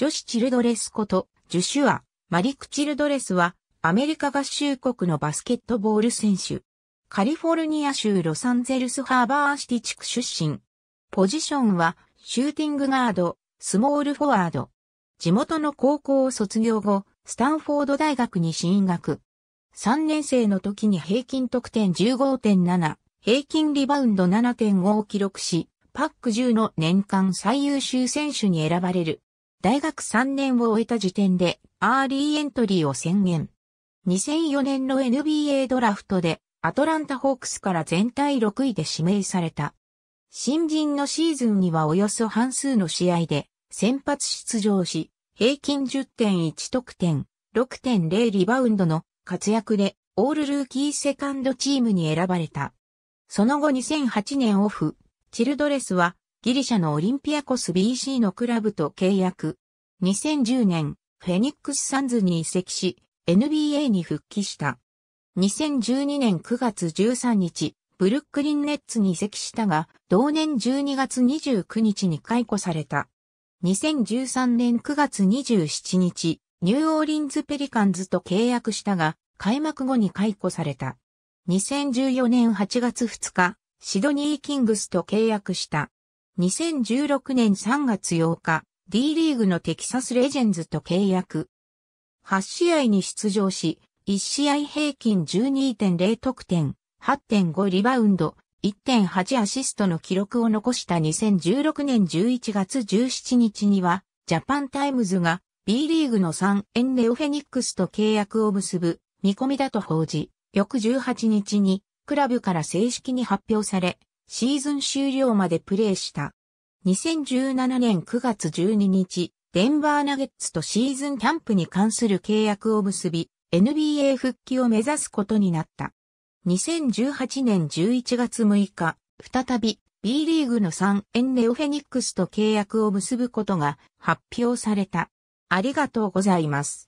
女子チルドレスこと、ジュシュア、マリク・チルドレスは、アメリカ合衆国のバスケットボール選手。カリフォルニア州ロサンゼルスハーバーシティ地区出身。ポジションは、シューティングガード、スモールフォワード。地元の高校を卒業後、スタンフォード大学に進学。3年生の時に平均得点15.7、平均リバウンド7.5を記録し、パック10の年間最優秀選手に選ばれる。大学3年を終えた時点でアーリーエントリーを宣言。2004年の NBA ドラフトでアトランタホークスから全体6位で指名された。新人のシーズンにはおよそ半数の試合で先発出場し、平均10.1得点、6.0リバウンドの活躍でオールルーキーセカンドチームに選ばれた。その後2008年オフ、チルドレスはギリシャのオリンピアコス BC のクラブと契約。2010年、フェニックスサンズに移籍し、NBA に復帰した。2012年9月13日、ブルックリンネッツに移籍したが、同年12月29日に解雇された。2013年9月27日、ニューオーリンズペリカンズと契約したが、開幕後に解雇された。2014年8月2日、シドニーキングスと契約した。2016年3月8日、D リーグのテキサスレジェンズと契約。8試合に出場し、1試合平均12.0得点、8.5リバウンド、1.8アシストの記録を残した2016年11月17日には、ジャパンタイムズが B リーグの3ンネオフェニックスと契約を結ぶ見込みだと報じ、翌18日にクラブから正式に発表され、シーズン終了までプレーした。2017年9月12日、デンバーナゲッツとシーズンキャンプに関する契約を結び、NBA 復帰を目指すことになった。2018年11月6日、再び B リーグの3ンネオフェニックスと契約を結ぶことが発表された。ありがとうございます。